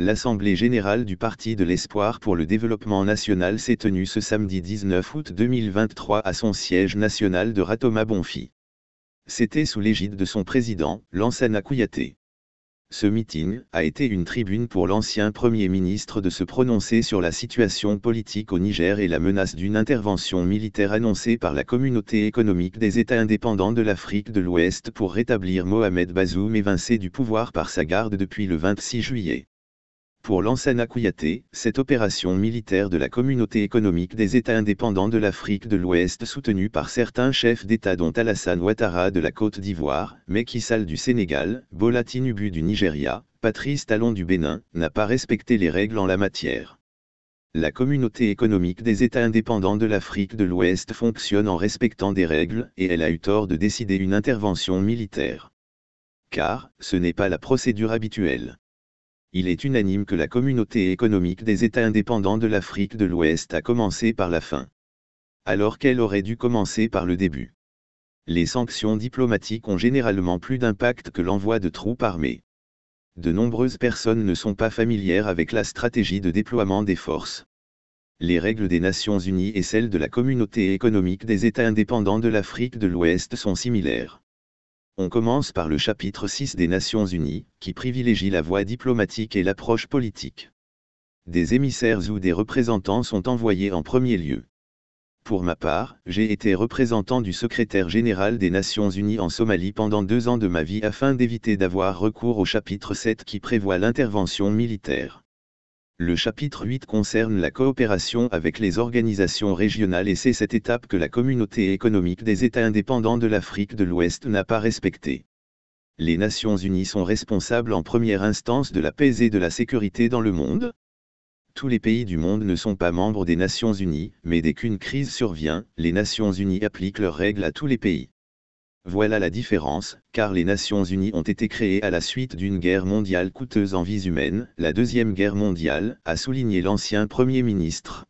L'Assemblée générale du Parti de l'Espoir pour le développement national s'est tenue ce samedi 19 août 2023 à son siège national de Ratoma Bonfi. C'était sous l'égide de son président, Lansana Kouyaté. Ce meeting a été une tribune pour l'ancien Premier ministre de se prononcer sur la situation politique au Niger et la menace d'une intervention militaire annoncée par la communauté économique des États indépendants de l'Afrique de l'Ouest pour rétablir Mohamed Bazoum évincé du pouvoir par sa garde depuis le 26 juillet. Pour l'Ansana Kouyaté, cette opération militaire de la communauté économique des États indépendants de l'Afrique de l'Ouest soutenue par certains chefs d'État dont Alassane Ouattara de la Côte d'Ivoire, Macky du Sénégal, Bolatinubu du Nigeria, Patrice Talon du Bénin, n'a pas respecté les règles en la matière. La communauté économique des États indépendants de l'Afrique de l'Ouest fonctionne en respectant des règles et elle a eu tort de décider une intervention militaire. Car, ce n'est pas la procédure habituelle il est unanime que la communauté économique des États indépendants de l'Afrique de l'Ouest a commencé par la fin. Alors qu'elle aurait dû commencer par le début. Les sanctions diplomatiques ont généralement plus d'impact que l'envoi de troupes armées. De nombreuses personnes ne sont pas familières avec la stratégie de déploiement des forces les règles des Nations Unies et celles de la communauté économique des États indépendants de l'Afrique de l'Ouest sont similaires. On commence par le chapitre 6 des Nations Unies, qui privilégie la voie diplomatique et l'approche politique. Des émissaires ou des représentants sont envoyés en premier lieu. Pour ma part, j'ai été représentant du secrétaire général des Nations Unies en Somalie pendant deux ans de ma vie afin d'éviter d'avoir recours au chapitre 7 qui prévoit l'intervention militaire. Le chapitre 8 concerne la coopération avec les organisations régionales et c'est cette étape que la communauté économique des États indépendants de l'Afrique de l'Ouest n'a pas respectée. Les Nations Unies sont responsables en première instance de la paix et de la sécurité dans le monde. Tous les pays du monde ne sont pas membres des Nations Unies, mais dès qu'une crise survient, les Nations Unies appliquent leurs règles à tous les pays. Voilà la différence, car les Nations Unies ont été créées à la suite d'une guerre mondiale coûteuse en vies humaines, la Deuxième Guerre mondiale, a souligné l'ancien Premier ministre.